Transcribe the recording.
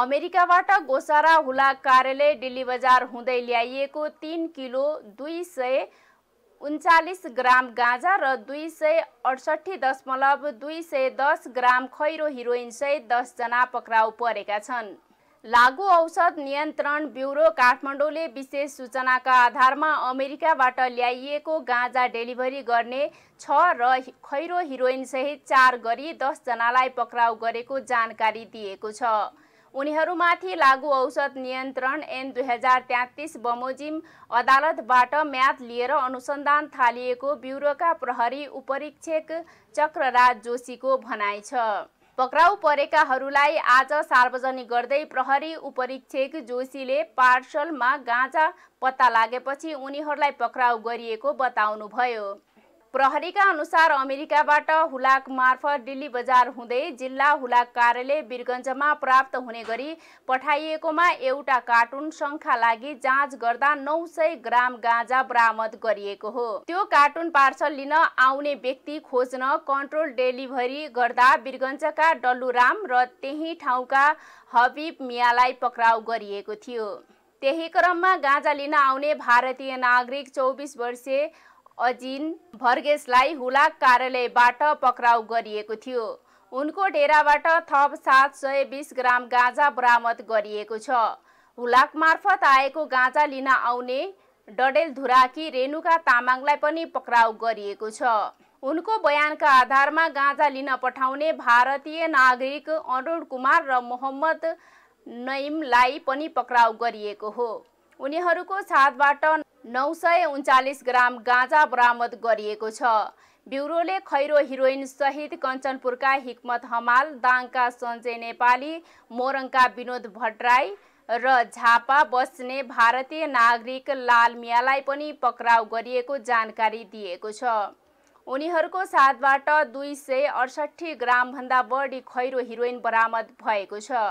अमेरिकाबाट गोसारा हुला कार्यालय दिल्ली बजार हुँदै ल्याइएको तिन किलो दुई सय उन्चालिस ग्राम गाँजा र दुई सय अडसट्ठी दशमलव दुई सय दस ग्राम खैरो हिरोइनसहित दसजना पक्राउ परेका छन् लागु औषध नियन्त्रण ब्युरो काठमाडौँले विशेष सूचनाका आधारमा अमेरिकाबाट ल्याइएको गाँजा डेलिभरी गर्ने छ र खैरो हिरोइनसहित चार गरी दसजनालाई पक्राउ गरेको जानकारी दिएको छ उनीहरूमाथि लागु औषध नियन्त्रण एन दुई हजार तेत्तिस बमोजिम अदालतबाट म्याद लिएर अनुसन्धान थालिएको ब्युरोका प्रहरी उपरीक्षक चक्रराज जोशीको भनाइ छ पक्राउ परेकाहरूलाई आज सार्वजनिक गर्दै प्रहरी उपरीक्षक जोशीले पार्सलमा गाँजा पत्ता लागेपछि उनीहरूलाई पक्राउ गरिएको बताउनुभयो प्रहरीका अनुसार अमेरिकाबाट हुलाक मार्फत दिल्ली बजार हुँदै जिल्ला हुलाक कार्यालय वीरगन्जमा प्राप्त हुने गरी पठाइएकोमा एउटा कार्टुन सङ्खा लागि जाँच गर्दा नौ सय ग्राम गाँजा बरामद गरिएको हो त्यो कार्टुन पार्सल लिन आउने व्यक्ति खोज्न कन्ट्रोल डेलिभरी गर्दा वीरगन्जका डल्लुराम र त्यही ठाउँका हबिब मियालाई पक्राउ गरिएको थियो त्यही क्रममा गाँजा लिन आउने भारतीय नागरिक चौबिस वर्षीय अजिन भर्गेसलाई हुलाक कार्यालयबाट पक्राउ गरिएको थियो उनको डेराबाट थप सात सय बिस ग्राम गाँजा बरामद गरिएको छ हुलाक मार्फत आएको गाँजा लिन आउने डडेल धुराकी रेणुका तामाङलाई पनि पक्राउ गरिएको छ उनको बयानका आधारमा गाँजा लिन पठाउने भारतीय नागरिक अरुण कुमार र मोहम्मद नइमलाई पनि पक्राउ गरिएको हो उनीहरूको साथबाट नौ सय उन्चालिस ग्राम गाँजा बरामद गरिएको छ ब्युरोले खैरो हिरोइन सहित कञ्चनपुरका हिक्मत हमाल दाङका सञ्जय नेपाली मोरङका विनोद भट्टराई र झापा बस्ने भारतीय नागरिक लाल मियालाई पनि पक्राउ गरिएको जानकारी दिएको छ उनीहरूको साथबाट दुई सय अडसट्ठी ग्रामभन्दा बढी खैरो हिरोइन बरामद भएको छ